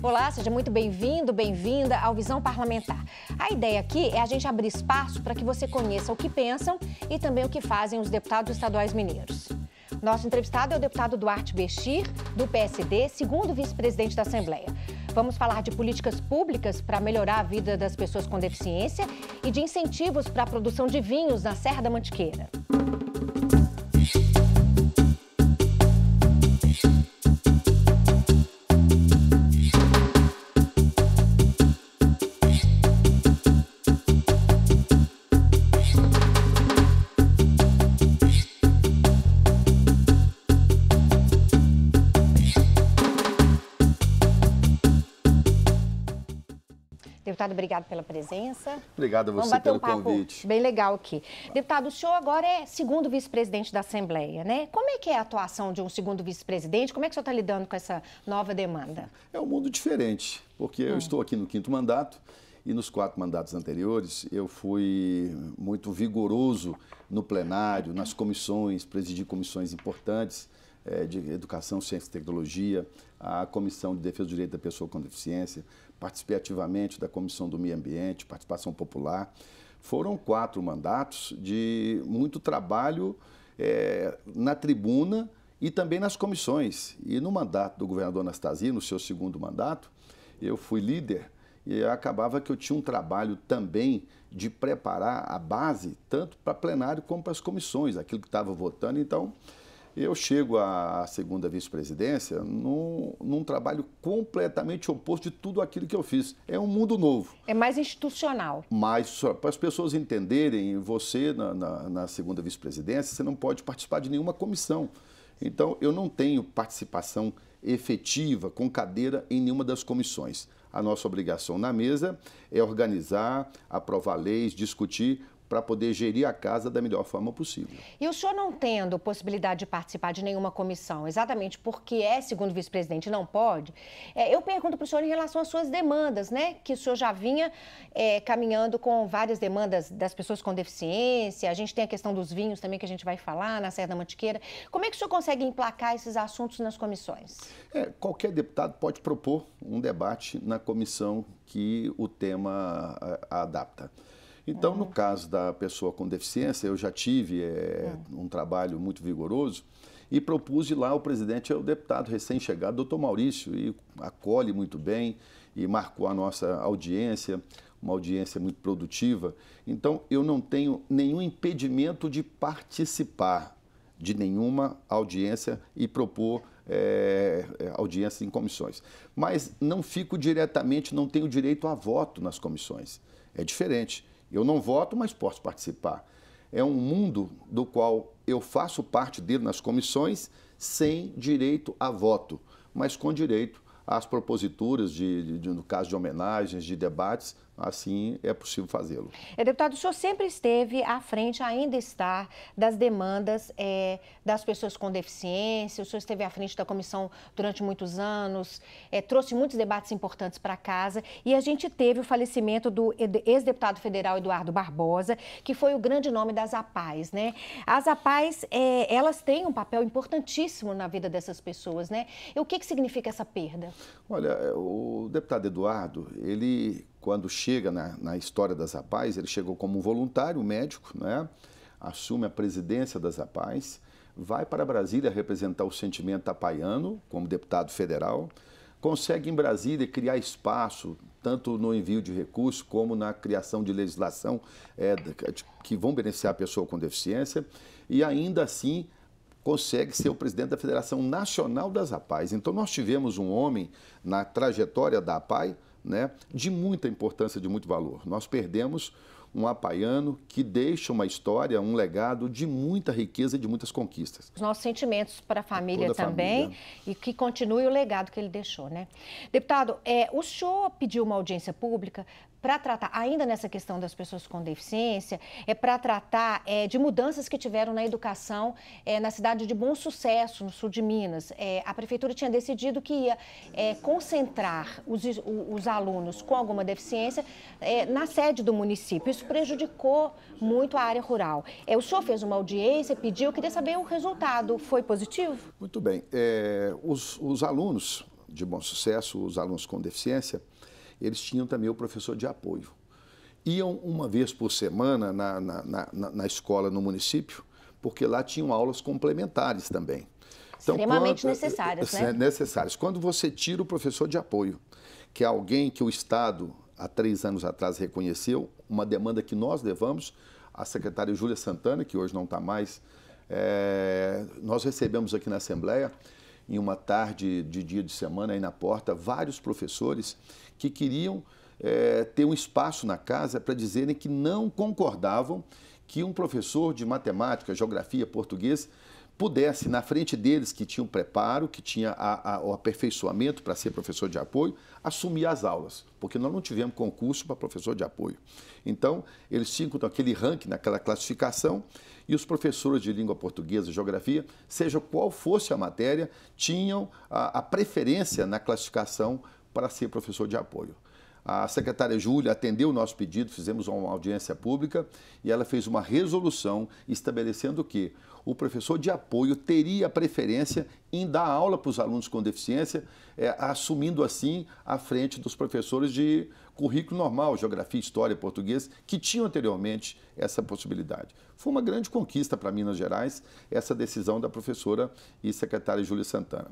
Olá, seja muito bem-vindo, bem-vinda ao Visão Parlamentar. A ideia aqui é a gente abrir espaço para que você conheça o que pensam e também o que fazem os deputados estaduais mineiros. Nosso entrevistado é o deputado Duarte Bestir, do PSD, segundo vice-presidente da Assembleia. Vamos falar de políticas públicas para melhorar a vida das pessoas com deficiência e de incentivos para a produção de vinhos na Serra da Mantiqueira. Deputado, obrigado pela presença. Obrigado a você Vamos bater pelo um papo convite. Bem legal aqui. Deputado, o senhor agora é segundo vice-presidente da Assembleia, né? Como é que é a atuação de um segundo vice-presidente? Como é que o senhor está lidando com essa nova demanda? É um mundo diferente, porque eu ah. estou aqui no quinto mandato e nos quatro mandatos anteriores eu fui muito vigoroso no plenário, nas comissões, presidi comissões importantes é, de Educação, Ciência e Tecnologia, a Comissão de Defesa do Direito da Pessoa com Deficiência, participei ativamente da Comissão do Meio Ambiente, Participação Popular. Foram quatro mandatos de muito trabalho é, na tribuna e também nas comissões. E no mandato do governador Anastasia, no seu segundo mandato, eu fui líder e acabava que eu tinha um trabalho também de preparar a base, tanto para plenário como para as comissões, aquilo que estava votando. Então, eu chego à segunda vice-presidência num, num, trabalho completamente oposto de tudo aquilo que eu fiz. É um mundo novo. É mais institucional. Mas, para as pessoas entenderem, você, na, na, na segunda vice-presidência, você não pode participar de nenhuma comissão. Então, eu não tenho participação efetiva, com cadeira, em nenhuma das comissões. A nossa obrigação na mesa é organizar, aprovar leis, discutir, para poder gerir a casa da melhor forma possível. E o senhor não tendo possibilidade de participar de nenhuma comissão, exatamente porque é, segundo o vice-presidente, não pode, é, eu pergunto para o senhor em relação às suas demandas, né? Que o senhor já vinha é, caminhando com várias demandas das pessoas com deficiência, a gente tem a questão dos vinhos também que a gente vai falar na Serra da Mantiqueira. Como é que o senhor consegue emplacar esses assuntos nas comissões? É, qualquer deputado pode propor um debate na comissão que o tema adapta. Então, no uhum. caso da pessoa com deficiência, eu já tive é, um trabalho muito vigoroso e propus ir lá o presidente, é o deputado recém-chegado, doutor Maurício, e acolhe muito bem e marcou a nossa audiência, uma audiência muito produtiva. Então, eu não tenho nenhum impedimento de participar de nenhuma audiência e propor é, audiência em comissões. Mas não fico diretamente, não tenho direito a voto nas comissões. É diferente. Eu não voto, mas posso participar. É um mundo do qual eu faço parte dele nas comissões sem direito a voto, mas com direito às proposituras, de, de, de no caso de homenagens, de debates, assim é possível fazê-lo. É, deputado, o senhor sempre esteve à frente, ainda está, das demandas é, das pessoas com deficiência, o senhor esteve à frente da comissão durante muitos anos, é, trouxe muitos debates importantes para casa e a gente teve o falecimento do ex-deputado federal Eduardo Barbosa, que foi o grande nome das APAES, né? As APAES, é, elas têm um papel importantíssimo na vida dessas pessoas, né? E o que, que significa essa perda? Olha, é, o deputado Eduardo, ele quando chega na, na história das APAES, ele chegou como voluntário médico, né? assume a presidência das APAES, vai para Brasília representar o sentimento apaiano como deputado federal, consegue em Brasília criar espaço, tanto no envio de recursos como na criação de legislação é, que vão beneficiar a pessoa com deficiência, e ainda assim consegue ser o presidente da Federação Nacional das APAES. Então, nós tivemos um homem na trajetória da APAE né, de muita importância, de muito valor. Nós perdemos um apaiano que deixa uma história, um legado de muita riqueza e de muitas conquistas. Os nossos sentimentos para a família Toda também família. e que continue o legado que ele deixou, né? Deputado, é, o senhor pediu uma audiência pública para tratar, ainda nessa questão das pessoas com deficiência, é para tratar é, de mudanças que tiveram na educação é, na cidade de Bom Sucesso, no sul de Minas. É, a prefeitura tinha decidido que ia é, concentrar os, os, alunos com alguma deficiência é, na sede do município. Isso prejudicou muito a área rural. É, o senhor fez uma audiência, pediu, queria saber o resultado. Foi positivo? Muito bem. os, os alunos de Bom Sucesso, os alunos com deficiência, eles tinham também o professor de apoio. Iam uma vez por semana na, na, na, na escola no município, porque lá tinham aulas complementares também. Então, Extremamente quando, necessárias, é, né? É, necessárias. Quando você tira o professor de apoio, que é alguém que o Estado, há três anos atrás, reconheceu, uma demanda que nós levamos, a secretária Júlia Santana, que hoje não está mais, é, nós recebemos aqui na Assembleia em uma tarde de dia de semana aí na porta, vários professores que queriam é, ter um espaço na casa para dizerem que não concordavam que um professor de matemática, geografia, português pudesse, na frente deles que tinham preparo, que tinha a, a, o aperfeiçoamento para ser professor de apoio, assumir as aulas, porque nós não tivemos concurso para professor de apoio. Então, eles tinham aquele ranking, naquela classificação, e os professores de língua portuguesa e geografia, seja qual fosse a matéria, tinham a, a preferência na classificação para ser professor de apoio. A secretária Júlia atendeu o nosso pedido, fizemos uma audiência pública e ela fez uma resolução estabelecendo que o professor de apoio teria preferência em dar aula para os alunos com deficiência, é, assumindo assim a frente dos professores de currículo normal, geografia, história, português, que tinham anteriormente essa possibilidade. Foi uma grande conquista para Minas Gerais essa decisão da professora e secretária Júlia Santana.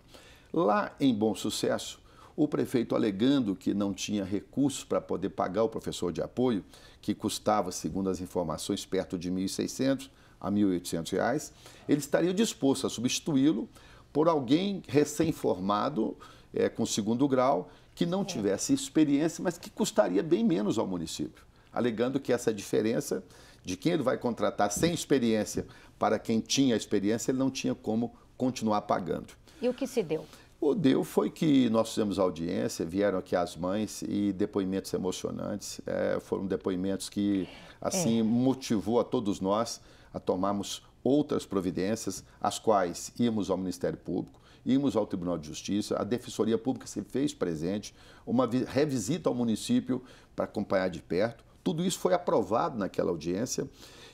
Lá em Bom Sucesso, o prefeito alegando que não tinha recursos para poder pagar o professor de apoio, que custava, segundo as informações, perto de R$ 1.600 a R$ 1.800, ele estaria disposto a substituí-lo por alguém recém-formado, é, com segundo grau, que não é. tivesse experiência, mas que custaria bem menos ao município, alegando que essa diferença de quem ele vai contratar sem experiência para quem tinha experiência, ele não tinha como continuar pagando. E o que se deu? O deu foi que nós fizemos audiência, vieram aqui as mães e depoimentos emocionantes. É, foram depoimentos que, assim, é. motivou a todos nós a tomarmos outras providências, as quais íamos ao Ministério Público, íamos ao Tribunal de Justiça, a Defensoria Pública se fez presente, uma revisita ao município para acompanhar de perto. Tudo isso foi aprovado naquela audiência.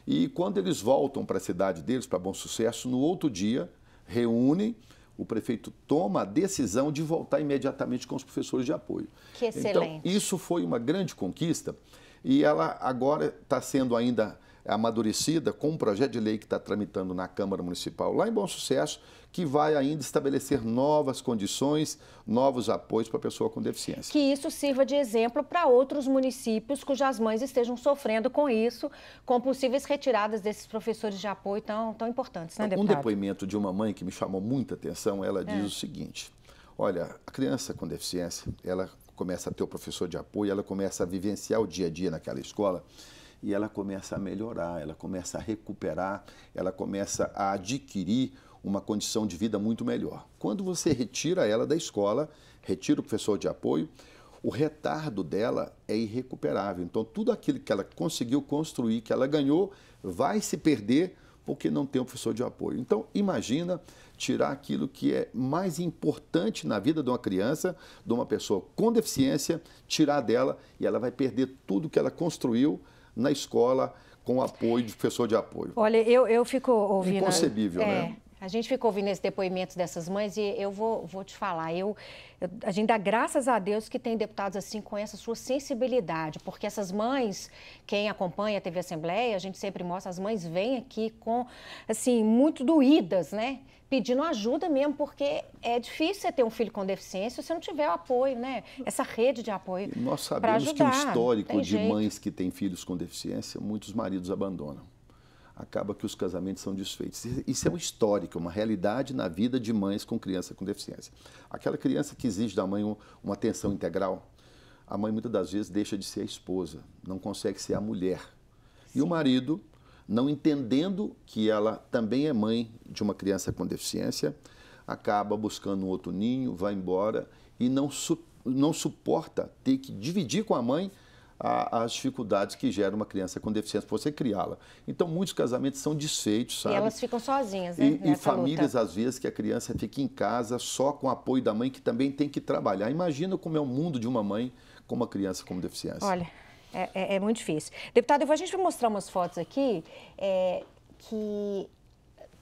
E quando eles voltam para a cidade deles, para Bom Sucesso, no outro dia, reúnem o prefeito toma a decisão de voltar imediatamente com os professores de apoio. Que então, excelente. Então, isso foi uma grande conquista e ela agora está sendo ainda é amadurecida com um projeto de lei que está tramitando na Câmara Municipal lá em Bom Sucesso, que vai ainda estabelecer novas condições, novos apoios para a pessoa com deficiência. Que isso sirva de exemplo para outros municípios cujas mães estejam sofrendo com isso, com possíveis retiradas desses professores de apoio tão, tão importantes, né, deputado? Um depoimento de uma mãe que me chamou muita atenção, ela é. diz é. o seguinte, olha, a criança com deficiência, ela começa a ter o professor de apoio, ela começa a vivenciar o dia a dia naquela escola e ela começa a melhorar, ela começa a recuperar, ela começa a adquirir uma condição de vida muito melhor. Quando você retira ela da escola, retira o professor de apoio, o retardo dela é irrecuperável. Então, tudo aquilo que ela conseguiu construir, que ela ganhou, vai se perder porque não tem um professor de apoio. Então, imagina tirar aquilo que é mais importante na vida de uma criança, de uma pessoa com deficiência, tirar dela e ela vai perder tudo que ela construiu na escola com apoio de professor de apoio. Olha, eu, eu fico ouvindo. Inconcebível, né? é, né? A gente ficou ouvindo esse depoimento dessas mães e eu vou, vou te falar, eu, eu, a gente dá graças a Deus que tem deputados assim com essa sua sensibilidade, porque essas mães, quem acompanha a TV Assembleia, a gente sempre mostra, as mães vêm aqui com, assim, muito doídas, né? Pedindo ajuda mesmo, porque é difícil você ter um filho com deficiência se não tiver o apoio, né? Essa rede de apoio. E nós sabemos ajudar, que o histórico de jeito. mães que têm filhos com deficiência, muitos maridos abandonam acaba que os casamentos são desfeitos. Isso é um histórico, é uma realidade na vida de mães com criança com deficiência. Aquela criança que exige da mãe uma atenção integral, a mãe muitas das vezes deixa de ser a esposa, não consegue ser a mulher. E o marido, não entendendo que ela também é mãe de uma criança com deficiência, acaba buscando um outro ninho, vai embora e não, su não suporta ter que dividir com a mãe as dificuldades que gera uma criança com deficiência, você criá-la. Então, muitos casamentos são desfeitos, sabe? E elas ficam sozinhas, né? E, e famílias, luta. às vezes, que a criança fica em casa só com o apoio da mãe, que também tem que trabalhar. Imagina como é o mundo de uma mãe com uma criança com deficiência. Olha, é, é, é muito difícil. Deputado, a gente vai mostrar umas fotos aqui é, que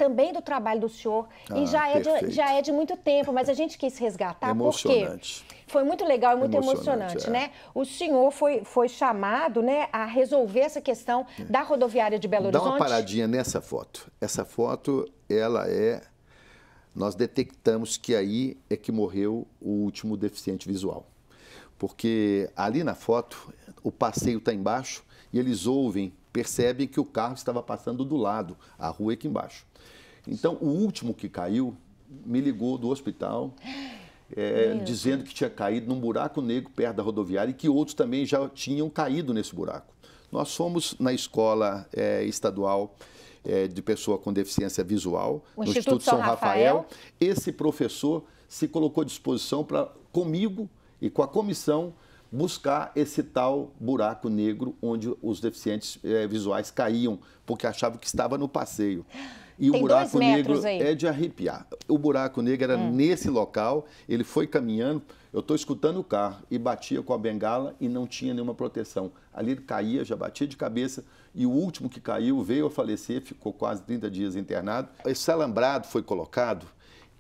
também do trabalho do senhor. Ah, e já é, de, já é de muito tempo, mas a gente quis resgatar emocionante. porque foi muito legal e muito emocionante, emocionante é. né? O senhor foi, foi chamado né, a resolver essa questão é. da rodoviária de Belo Horizonte. Dá uma paradinha nessa foto. Essa foto, ela é... Nós detectamos que aí é que morreu o último deficiente visual. Porque ali na foto, o passeio está embaixo e eles ouvem percebem que o carro estava passando do lado, a rua aqui embaixo. Então, o último que caiu me ligou do hospital. É, dizendo que tinha caído num buraco negro perto da rodoviária e que outros também já tinham caído nesse buraco. Nós fomos na escola é, estadual é, de pessoa com deficiência visual, o no Instituto, Instituto São, Rafael. Rafael. Esse professor se colocou à disposição para comigo e com a comissão buscar esse tal buraco negro onde os deficientes é, visuais caíam, porque achavam que estava no passeio. E Tem o buraco negro aí. é de arrepiar. O buraco negro era hum. nesse local, ele foi caminhando, eu estou escutando o carro e batia com a bengala e não tinha nenhuma proteção. Ali ele caía, já batia de cabeça e o último que caiu veio a falecer, ficou quase 30 dias internado. Esse alambrado foi colocado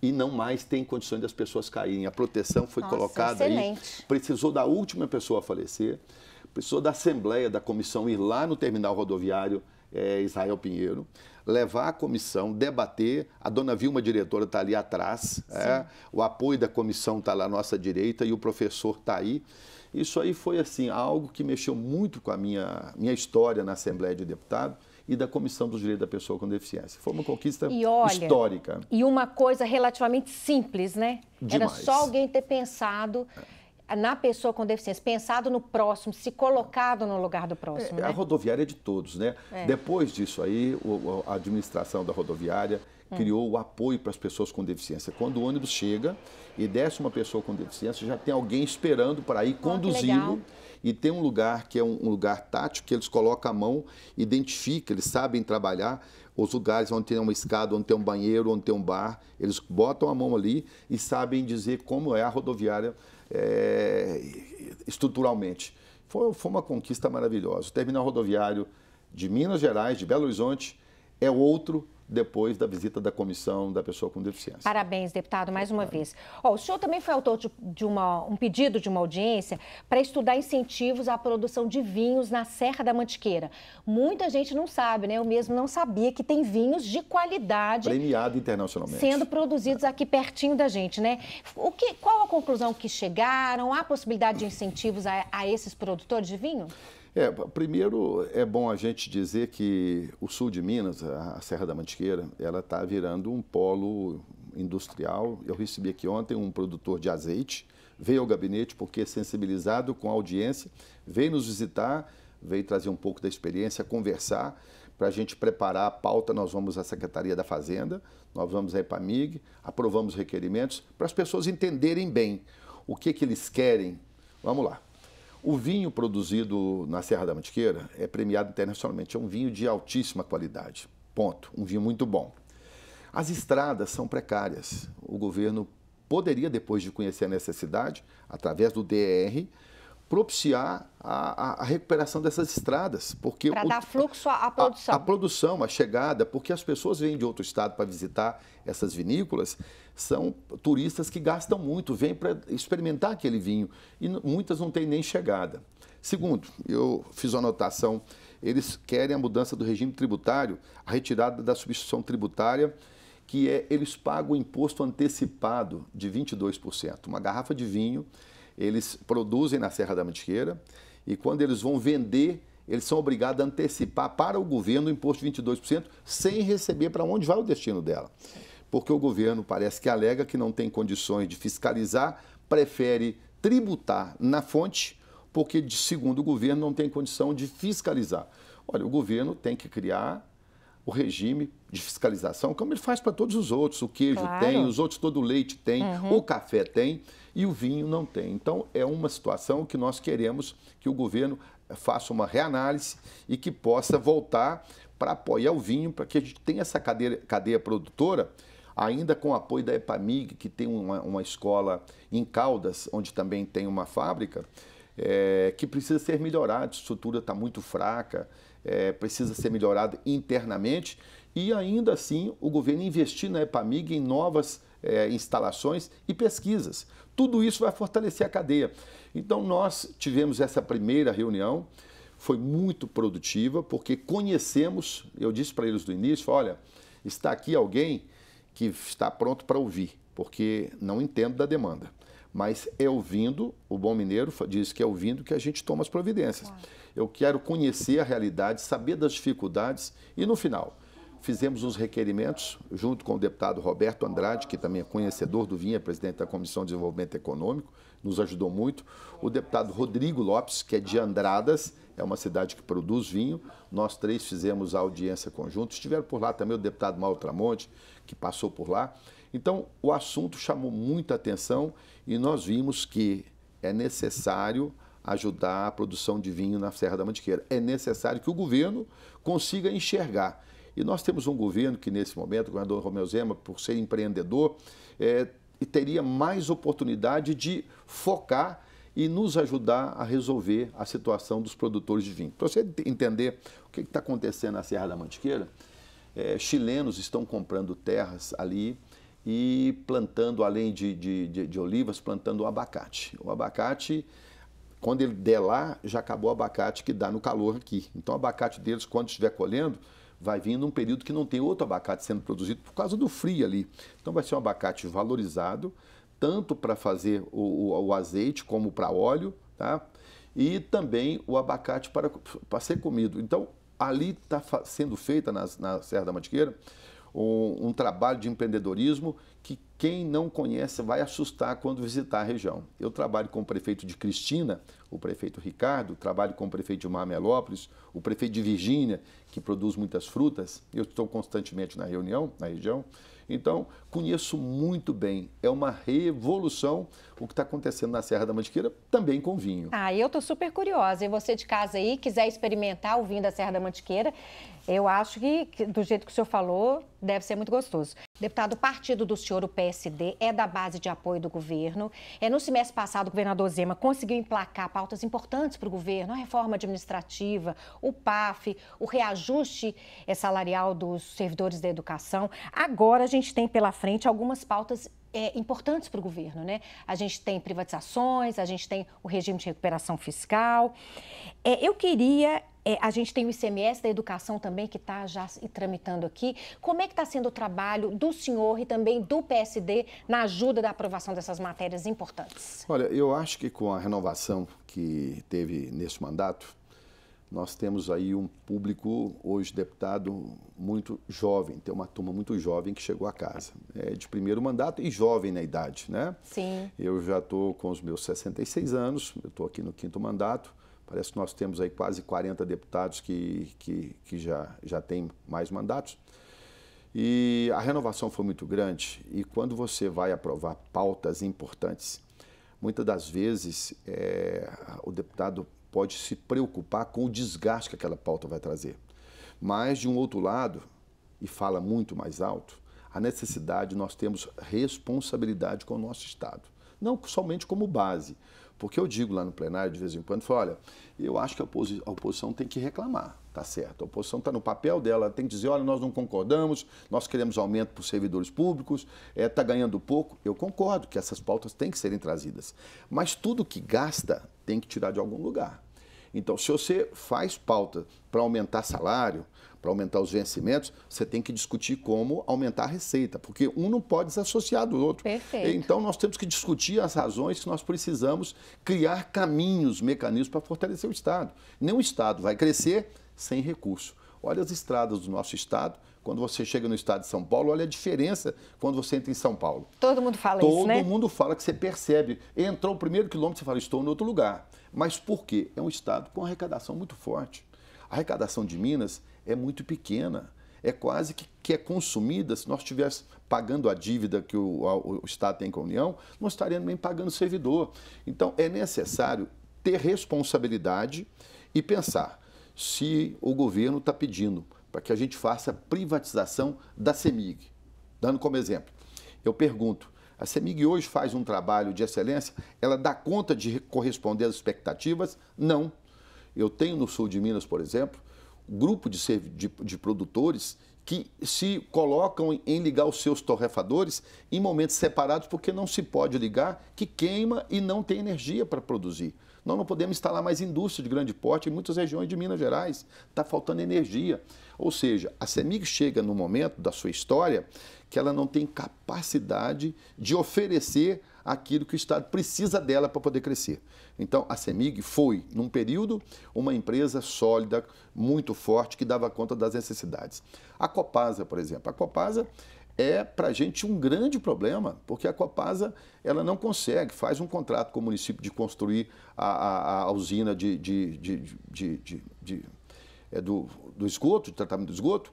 e não mais tem condições das pessoas caírem. A proteção foi Nossa, colocada excelente. aí. Precisou da última pessoa a falecer, precisou da Assembleia, da comissão ir lá no terminal rodoviário é, Israel Pinheiro, levar a comissão, debater. A dona Vilma, diretora, está ali atrás, é, o apoio da comissão está lá à nossa direita e o professor está aí. Isso aí foi assim algo que mexeu muito com a minha, minha história na Assembleia de Deputados e da Comissão dos Direitos da Pessoa com Deficiência. Foi uma conquista e olha, histórica. E uma coisa relativamente simples, né? Demais. Era só alguém ter pensado. É na pessoa com deficiência, pensado no próximo, se colocado no lugar do próximo. É, né? A rodoviária é de todos, né? É. Depois disso aí, o, a administração da rodoviária hum. criou o apoio para as pessoas com deficiência. Quando o ônibus chega e desce uma pessoa com deficiência, já tem alguém esperando para ir ah, conduzi-lo. E tem um lugar que é um, um lugar tático, que eles colocam a mão, identificam, eles sabem trabalhar os lugares onde tem uma escada, onde tem um banheiro, onde tem um bar. Eles botam a mão ali e sabem dizer como é a rodoviária é, estruturalmente. Foi, foi uma conquista maravilhosa. O terminal rodoviário de Minas Gerais, de Belo Horizonte, é outro depois da visita da comissão da pessoa com deficiência. Parabéns, deputado, mais uma vez. Oh, o senhor também foi autor de uma, um pedido de uma audiência para estudar incentivos à produção de vinhos na Serra da Mantiqueira. Muita gente não sabe, né? Eu mesmo não sabia que tem vinhos de qualidade. Premiado internacionalmente. Sendo produzidos aqui pertinho da gente, né? O que, qual a conclusão que chegaram? Há possibilidade de incentivos a, a esses produtores de vinho? É, primeiro é bom a gente dizer que o sul de Minas, a Serra da Mantiqueira, ela está virando um polo industrial. Eu recebi aqui ontem um produtor de azeite, veio ao gabinete porque sensibilizado com a audiência, veio nos visitar, veio trazer um pouco da experiência, conversar para a gente preparar a pauta, nós vamos à Secretaria da Fazenda, nós vamos à EPAMIG, aprovamos requerimentos para as pessoas entenderem bem o que, que eles querem. Vamos lá. O vinho produzido na Serra da Mantiqueira é premiado internacionalmente. É um vinho de altíssima qualidade. Ponto. Um vinho muito bom. As estradas são precárias. O governo poderia, depois de conhecer a necessidade, através do DR, propiciar a, a, recuperação dessas estradas. porque Para dar fluxo à produção. A, a, produção, a chegada, porque as pessoas vêm de outro estado para visitar essas vinícolas, são turistas que gastam muito, vêm para experimentar aquele vinho e muitas não têm nem chegada. Segundo, eu fiz uma anotação, eles querem a mudança do regime tributário, a retirada da substituição tributária, que é eles pagam o imposto antecipado de 22%. Uma garrafa de vinho eles produzem na Serra da Mantiqueira e quando eles vão vender, eles são obrigados a antecipar para o governo o imposto de 22% sem receber para onde vai o destino dela. Porque o governo parece que alega que não tem condições de fiscalizar, prefere tributar na fonte, porque, segundo o governo, não tem condição de fiscalizar. Olha, o governo tem que criar o regime de fiscalização, como ele faz para todos os outros. O queijo claro. tem, os outros todo o leite tem, uhum. o café tem e o vinho não tem. Então, é uma situação que nós queremos que o governo faça uma reanálise e que possa voltar para apoiar o vinho, para que a gente tenha essa cadeia, cadeia produtora, ainda com o apoio da EPAMIG, que tem uma, uma escola em Caldas, onde também tem uma fábrica, é, que precisa ser melhorada, a estrutura está muito fraca é, precisa ser melhorado internamente e ainda assim o governo investir na EPAMIG em novas é, instalações e pesquisas. Tudo isso vai fortalecer a cadeia. Então nós tivemos essa primeira reunião, foi muito produtiva, porque conhecemos, eu disse para eles do início, olha, está aqui alguém que está pronto para ouvir, porque não entendo da demanda. Mas é ouvindo, o bom mineiro diz que é ouvindo que a gente toma as providências. Eu quero conhecer a realidade, saber das dificuldades e, no final, fizemos uns requerimentos junto com o deputado Roberto Andrade, que também é conhecedor do vinho, é presidente da Comissão de Desenvolvimento Econômico, nos ajudou muito. O deputado Rodrigo Lopes, que é de Andradas, é uma cidade que produz vinho. Nós três fizemos a audiência conjunta. Estiveram por lá também o deputado Mauro Tramonte, que passou por lá. Então, o assunto chamou muita atenção e nós vimos que é necessário ajudar a produção de vinho na Serra da Mantiqueira. É necessário que o governo consiga enxergar. E nós temos um governo que, nesse momento, o governador Romeu Zema, por ser empreendedor, é, teria mais oportunidade de focar e nos ajudar a resolver a situação dos produtores de vinho. Para você entender o que está acontecendo na Serra da Mantiqueira, é, chilenos estão comprando terras ali e plantando, além de, de, de, de olivas, plantando o abacate. O abacate, quando ele der lá, já acabou o abacate que dá no calor aqui. Então, o abacate deles, quando estiver colhendo, vai vir num período que não tem outro abacate sendo produzido por causa do frio ali. Então, vai ser um abacate valorizado, tanto para fazer o, o, o azeite como para óleo, tá? e também o abacate para, para ser comido. Então, ali está sendo feita na, na Serra da Mantiqueira um, um trabalho de empreendedorismo que quem não conhece vai assustar quando visitar a região. Eu trabalho com o prefeito de Cristina, o prefeito Ricardo, trabalho com o prefeito de Marmelópolis, o prefeito de Virgínia, que produz muitas frutas. Eu estou constantemente na reunião, na região. Então, conheço muito bem. É uma revolução o que está acontecendo na Serra da Mantiqueira, também com vinho. Ah, eu estou super curiosa. E você de casa aí, quiser experimentar o vinho da Serra da Mantiqueira, eu acho que, do jeito que o senhor falou, deve ser muito gostoso. Deputado, o partido do senhor, o PSD, é da base de apoio do governo. É, no semestre passado, o governador Zema conseguiu emplacar pautas importantes para o governo, a reforma administrativa, o PAF, o reajuste eh, salarial dos servidores da educação. Agora a gente tem pela frente algumas pautas é, importantes para o governo, né? A gente tem privatizações, a gente tem o regime de recuperação fiscal. É, eu queria é, a gente tem o ICMS da educação também, que está já tramitando aqui. Como é que está sendo o trabalho do senhor e também do PSD na ajuda da aprovação dessas matérias importantes? Olha, eu acho que com a renovação que teve neste mandato, nós temos aí um público, hoje deputado, muito jovem, tem uma turma muito jovem que chegou à casa. É de primeiro mandato e jovem na idade, né? Sim. Eu já estou com os meus 66 anos, eu estou aqui no quinto mandato Parece que nós temos aí quase 40 deputados que, que, que já, já têm mais mandatos. E a renovação foi muito grande. E quando você vai aprovar pautas importantes, muitas das vezes é, o deputado pode se preocupar com o desgaste que aquela pauta vai trazer. Mas, de um outro lado, e fala muito mais alto, a necessidade nós temos responsabilidade com o nosso Estado. Não somente como base. Porque eu digo lá no plenário, de vez em quando, falo, olha, eu acho que a, oposi a oposição tem que reclamar, tá certo? A oposição está no papel dela, tem que dizer, olha, nós não concordamos, nós queremos aumento para os servidores públicos, está é, tá ganhando pouco. Eu concordo que essas pautas têm que serem trazidas. Mas tudo que gasta tem que tirar de algum lugar. Então, se você faz pauta para aumentar salário, para aumentar os vencimentos, você tem que discutir como aumentar a receita, porque um não pode desassociar do outro. Perfeito. Então, nós temos que discutir as razões que nós precisamos criar caminhos, mecanismos para fortalecer o Estado. Nenhum Estado vai crescer sem recurso. Olha as estradas do nosso Estado, quando você chega no estado de São Paulo, olha a diferença quando você entra em São Paulo. Todo mundo fala Todo isso, né? Todo mundo fala que você percebe. Entrou o primeiro quilômetro, você fala, estou em outro lugar. Mas por quê? É um estado com arrecadação muito forte. A arrecadação de Minas é muito pequena. É quase que, que é consumida. Se nós estivéssemos pagando a dívida que o, o Estado tem com a União, não estaríamos nem pagando o servidor. Então, é necessário ter responsabilidade e pensar se o governo está pedindo para que a gente faça privatização da CEMIG. Dando como exemplo, eu pergunto, a CEMIG hoje faz um trabalho de excelência, ela dá conta de corresponder às expectativas? Não. Eu tenho no sul de Minas, por exemplo, grupo de, de, de produtores que se colocam em ligar os seus torrefadores em momentos separados, porque não se pode ligar, que queima e não tem energia para produzir. Nós não podemos instalar mais indústria de grande porte em muitas regiões de Minas Gerais. Está faltando energia. Ou seja, a CEMIG chega no momento da sua história que ela não tem capacidade de oferecer aquilo que o Estado precisa dela para poder crescer. Então, a CEMIG foi, num período, uma empresa sólida, muito forte, que dava conta das necessidades. A Copasa, por exemplo. A Copasa é para a gente um grande problema, porque a Copasa ela não consegue, faz um contrato com o município de construir a, a, a usina de, de, de, de é do, do esgoto, de tratamento do esgoto,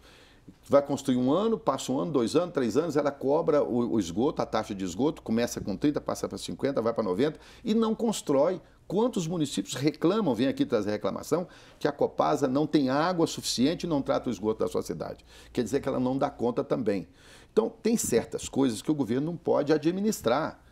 vai construir um ano, passa um ano, dois anos, três anos, ela cobra o, o esgoto, a taxa de esgoto, começa com 30, passa para 50, vai para 90 e não constrói. Quantos municípios reclamam, vem aqui trazer reclamação, que a Copasa não tem água suficiente e não trata o esgoto da sua cidade? Quer dizer que ela não dá conta também. Então, tem certas coisas que o governo não pode administrar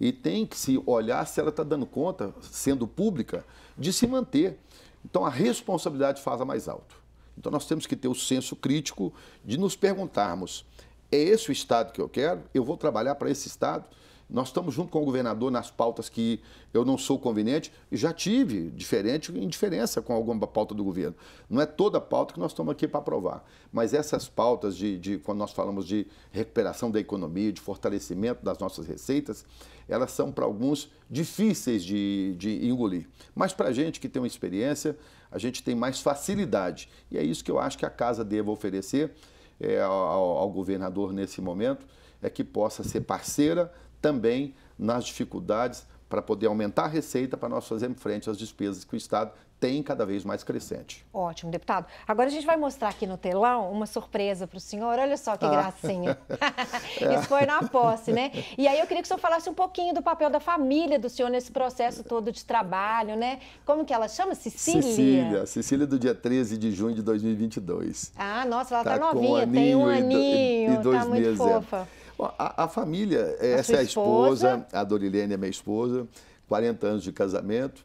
e tem que se olhar se ela está dando conta, sendo pública, de se manter. Então, a responsabilidade faz a mais alto. Então nós temos que ter o senso crítico de nos perguntarmos: é esse o Estado que eu quero? Eu vou trabalhar para esse Estado? Nós estamos junto com o governador nas pautas que eu não sou conveniente e já tive diferente indiferença com alguma pauta do governo. Não é toda a pauta que nós estamos aqui para aprovar, mas essas pautas de, de quando nós falamos de recuperação da economia, de fortalecimento das nossas receitas, elas são para alguns difíceis de, de engolir. Mas para a gente que tem uma experiência, a gente tem mais facilidade. E é isso que eu acho que a casa deva oferecer é, ao, ao governador nesse momento, é que possa ser parceira também nas dificuldades, para poder aumentar a receita para nós fazermos frente às despesas que o Estado tem cada vez mais crescente. Ótimo, deputado. Agora a gente vai mostrar aqui no telão uma surpresa para o senhor. Olha só que ah. gracinha. Isso foi na posse, né? E aí eu queria que o senhor falasse um pouquinho do papel da família do senhor nesse processo todo de trabalho, né? Como que ela chama? Cecília? Cecília. Cecília do dia 13 de junho de 2022. Ah, nossa, ela está tá, tá novinha, um tem um aninho e, do, e dois tá meses. Muito é. fofa. É. Bom, a, a, família, eh, a essa é a esposa, esposa a Dorilene é minha esposa, 40 anos de casamento.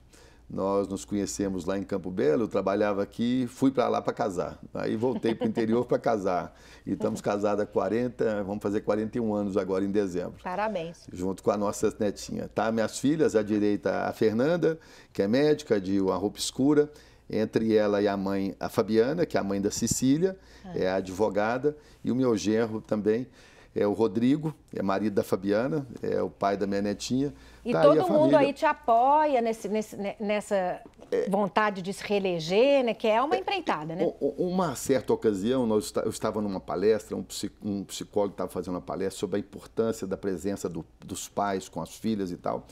Nós nos conhecemos lá em Campo Belo, eu trabalhava aqui, fui para lá para casar. Aí voltei para o interior para casar. E estamos casados há 40, vamos fazer 41 anos agora em dezembro. Parabéns. Junto com a nossa netinha. Tá, minhas filhas, à direita a Fernanda, que é médica de uma roupa escura, entre ela e a mãe, a Fabiana, que é a mãe da Cecília, ah. é advogada, e o meu genro também, é o Rodrigo, é marido da Fabiana, é o pai da minha netinha. E tá todo aí mundo aí te apoia nesse, nesse, nessa é. vontade de se reeleger, né? que é uma é, empreitada, né? Uma certa ocasião, nós, eu estava numa palestra, um, psicólogo estava fazendo uma palestra sobre a importância da presença do, dos pais com as filhas e tal.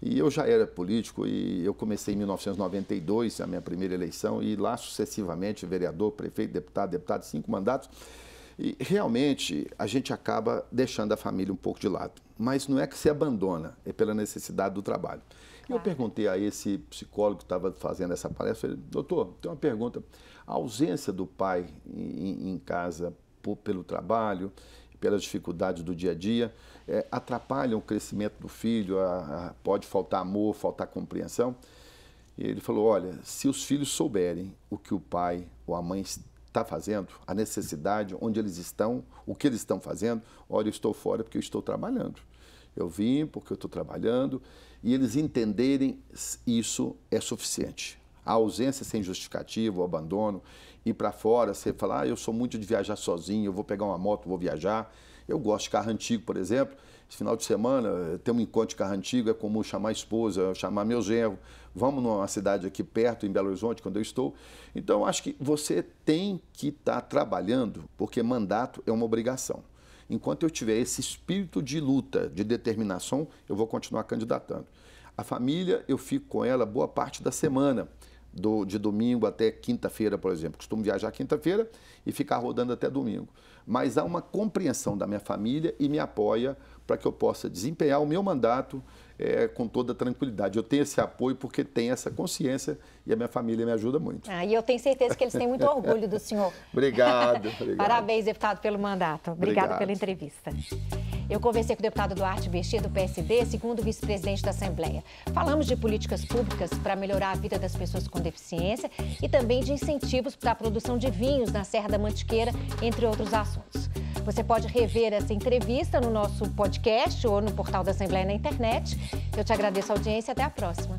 E eu já era político e eu comecei em 1992, a minha primeira eleição, e lá sucessivamente, vereador, prefeito, deputado, deputado, cinco mandatos. E realmente a gente acaba deixando a família um pouco de lado. Mas não é que se abandona, é pela necessidade do trabalho. eu tá. perguntei a esse psicólogo que estava fazendo essa palestra, falei, doutor, tem uma pergunta. A ausência do pai em, em casa por, pelo trabalho, pelas dificuldades do dia a dia, é, atrapalha o crescimento do filho, a, a, pode faltar amor, faltar compreensão. E ele falou, olha, se os filhos souberem o que o pai ou a mãe está fazendo, a necessidade, onde eles estão, o que eles estão fazendo. Olha, eu estou fora porque eu estou trabalhando. Eu vim porque eu estou trabalhando. E eles entenderem isso é suficiente. A ausência sem justificativo, o abandono, ir para fora, você falar, ah, eu sou muito de viajar sozinho, eu vou pegar uma moto, vou viajar. Eu gosto de carro antigo, por exemplo, esse final de semana eh, tem um encontro de carro antigo, é comum chamar a esposa, chamar meu genro. Vamos numa cidade aqui perto, em Belo Horizonte, quando eu estou. Então, acho que você tem que estar tá trabalhando, porque mandato é uma obrigação. Enquanto eu tiver esse espírito de luta, de determinação, eu vou continuar candidatando. A família, eu fico com ela boa parte da semana, do, de domingo até quinta-feira, por exemplo. Costumo viajar quinta-feira e ficar rodando até domingo mas há uma compreensão da minha família e me apoia para que eu possa desempenhar o meu mandato é, com toda tranquilidade. Eu tenho esse apoio porque tenho essa consciência e a minha família me ajuda muito. Ah, e eu tenho certeza que eles têm muito orgulho do senhor. obrigado, obrigado, Parabéns, deputado, pelo mandato. Obrigada obrigado, pela entrevista. Eu conversei com o deputado Duarte Bexia, do PSD, segundo vice-presidente da Assembleia. Falamos de políticas públicas para melhorar a vida das pessoas com deficiência e também de incentivos para a produção de vinhos na Serra da Mantiqueira, entre outros assuntos. Você pode rever essa entrevista no nosso podcast ou no portal da Assembleia na internet. Eu te agradeço a audiência e até a próxima.